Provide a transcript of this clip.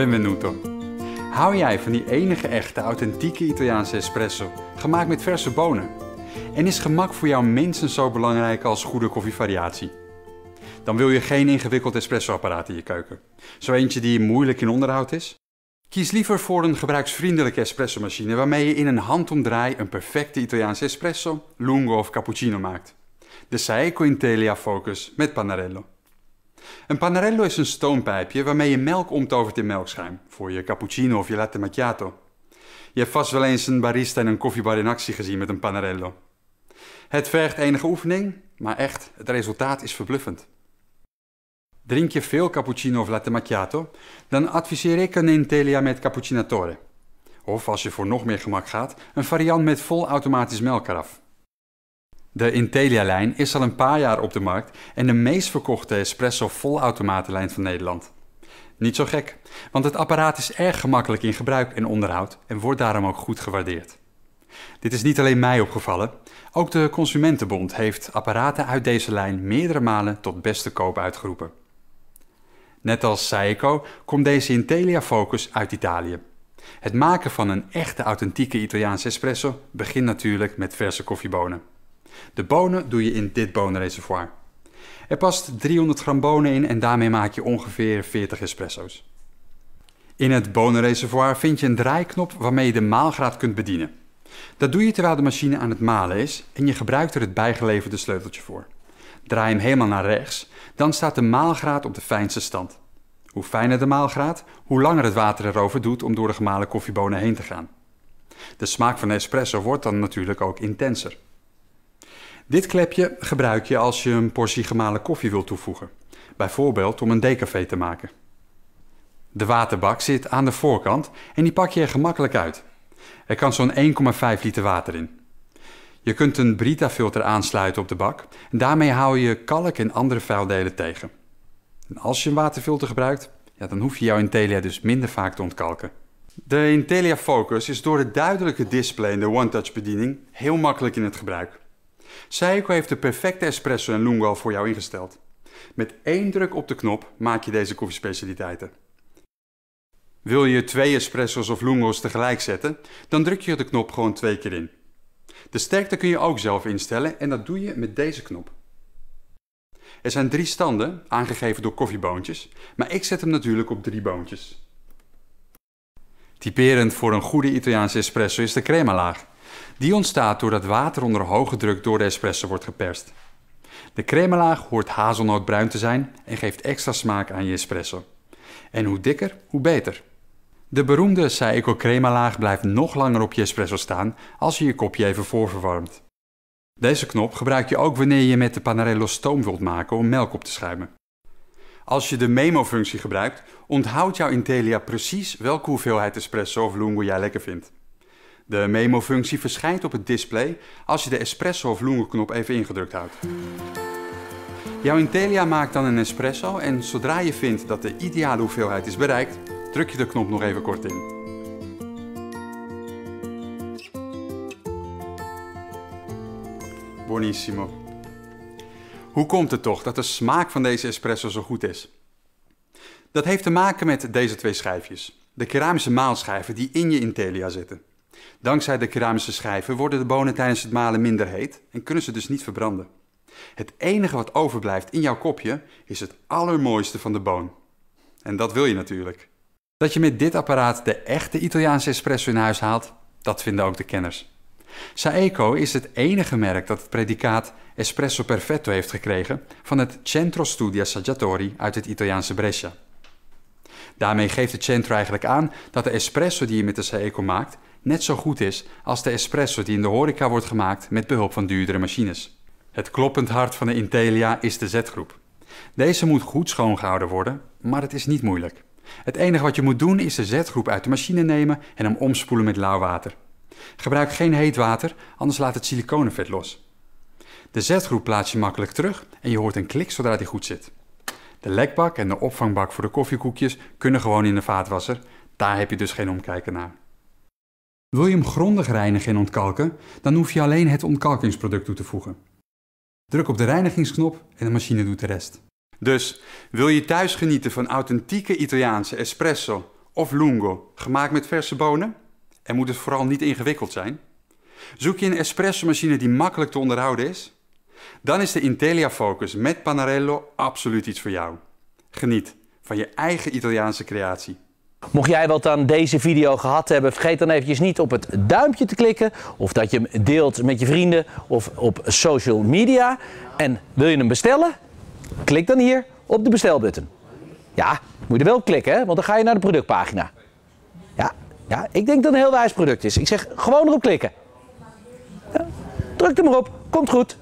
Benvenuto. Hou jij van die enige echte, authentieke Italiaanse espresso, gemaakt met verse bonen? En is gemak voor jou mensen zo belangrijk als goede koffievariatie? Dan wil je geen ingewikkeld espressoapparaat in je keuken. Zo eentje die moeilijk in onderhoud is? Kies liever voor een gebruiksvriendelijke espressomachine waarmee je in een handomdraai een perfecte Italiaanse espresso, lungo of cappuccino maakt. De Saeco Intelia Focus met Panarello. Een panarello is een stoompijpje waarmee je melk omtovert in melkschuim voor je cappuccino of je latte macchiato. Je hebt vast wel eens een barista in een koffiebar in actie gezien met een panarello. Het vergt enige oefening, maar echt, het resultaat is verbluffend. Drink je veel cappuccino of latte macchiato, dan adviseer ik een Intelia met cappuccinatore. Of als je voor nog meer gemak gaat, een variant met vol automatisch de Intelia-lijn is al een paar jaar op de markt en de meest verkochte espresso volautomatenlijn van Nederland. Niet zo gek, want het apparaat is erg gemakkelijk in gebruik en onderhoud en wordt daarom ook goed gewaardeerd. Dit is niet alleen mij opgevallen, ook de Consumentenbond heeft apparaten uit deze lijn meerdere malen tot beste koop uitgeroepen. Net als Saeco komt deze Intelia Focus uit Italië. Het maken van een echte authentieke Italiaanse espresso begint natuurlijk met verse koffiebonen. De bonen doe je in dit bonenreservoir. Er past 300 gram bonen in en daarmee maak je ongeveer 40 espresso's. In het bonenreservoir vind je een draaiknop waarmee je de maalgraad kunt bedienen. Dat doe je terwijl de machine aan het malen is en je gebruikt er het bijgeleverde sleuteltje voor. Draai hem helemaal naar rechts, dan staat de maalgraad op de fijnste stand. Hoe fijner de maalgraad, hoe langer het water erover doet om door de gemalen koffiebonen heen te gaan. De smaak van de espresso wordt dan natuurlijk ook intenser. Dit klepje gebruik je als je een portie gemalen koffie wilt toevoegen. Bijvoorbeeld om een decafé te maken. De waterbak zit aan de voorkant en die pak je er gemakkelijk uit. Er kan zo'n 1,5 liter water in. Je kunt een Brita-filter aansluiten op de bak. En daarmee hou je kalk en andere vuildelen tegen. En als je een waterfilter gebruikt, ja, dan hoef je jouw Intelia dus minder vaak te ontkalken. De Intelia Focus is door het duidelijke display en de one-touch bediening heel makkelijk in het gebruik. Seiko heeft de perfecte espresso en lungo voor jou ingesteld. Met één druk op de knop maak je deze koffiespecialiteiten. Wil je twee espressos of lungo's tegelijk zetten, dan druk je de knop gewoon twee keer in. De sterkte kun je ook zelf instellen en dat doe je met deze knop. Er zijn drie standen, aangegeven door koffieboontjes, maar ik zet hem natuurlijk op drie boontjes. Typerend voor een goede Italiaanse espresso is de laag. Die ontstaat doordat water onder hoge druk door de espresso wordt geperst. De cremelaag hoort hazelnootbruin te zijn en geeft extra smaak aan je espresso. En hoe dikker, hoe beter. De beroemde Saeco cremalaag blijft nog langer op je espresso staan als je je kopje even voorverwarmt. Deze knop gebruik je ook wanneer je met de Panarello stoom wilt maken om melk op te schuimen. Als je de memo-functie gebruikt, onthoudt jouw Intelia precies welke hoeveelheid espresso of lungo jij lekker vindt. De memo-functie verschijnt op het display als je de espresso of lungo-knop even ingedrukt houdt. Jouw Intelia maakt dan een espresso en zodra je vindt dat de ideale hoeveelheid is bereikt, druk je de knop nog even kort in. Buonissimo. Hoe komt het toch dat de smaak van deze espresso zo goed is? Dat heeft te maken met deze twee schijfjes. De keramische maalschijven die in je Intelia zitten. Dankzij de keramische schijven worden de bonen tijdens het malen minder heet en kunnen ze dus niet verbranden. Het enige wat overblijft in jouw kopje is het allermooiste van de boon. En dat wil je natuurlijk. Dat je met dit apparaat de echte Italiaanse espresso in huis haalt, dat vinden ook de kenners. Saeco is het enige merk dat het predicaat Espresso Perfetto heeft gekregen van het Centro Studia Saggiatori uit het Italiaanse Brescia. Daarmee geeft het centro eigenlijk aan dat de espresso die je met de Saeco maakt net zo goed is als de espresso die in de horeca wordt gemaakt met behulp van duurdere machines. Het kloppend hart van de Intelia is de zetgroep. Deze moet goed schoongehouden worden, maar het is niet moeilijk. Het enige wat je moet doen is de zetgroep uit de machine nemen en hem omspoelen met lauw water. Gebruik geen heet water, anders laat het siliconenvet los. De zetgroep plaats je makkelijk terug en je hoort een klik zodra die goed zit. De lekbak en de opvangbak voor de koffiekoekjes kunnen gewoon in de vaatwasser. Daar heb je dus geen omkijken naar. Wil je hem grondig reinigen en ontkalken, dan hoef je alleen het ontkalkingsproduct toe te voegen. Druk op de reinigingsknop en de machine doet de rest. Dus wil je thuis genieten van authentieke Italiaanse espresso of lungo gemaakt met verse bonen? En moet het vooral niet ingewikkeld zijn? Zoek je een espresso-machine die makkelijk te onderhouden is? Dan is de Intelia Focus met Panarello absoluut iets voor jou. Geniet van je eigen Italiaanse creatie. Mocht jij wat aan deze video gehad hebben, vergeet dan eventjes niet op het duimpje te klikken. Of dat je hem deelt met je vrienden of op social media. En wil je hem bestellen? Klik dan hier op de bestelbutton. Ja, moet je er wel klikken, want dan ga je naar de productpagina. Ja, ja, ik denk dat het een heel wijs product is. Ik zeg gewoon erop klikken. druk er maar op, komt goed.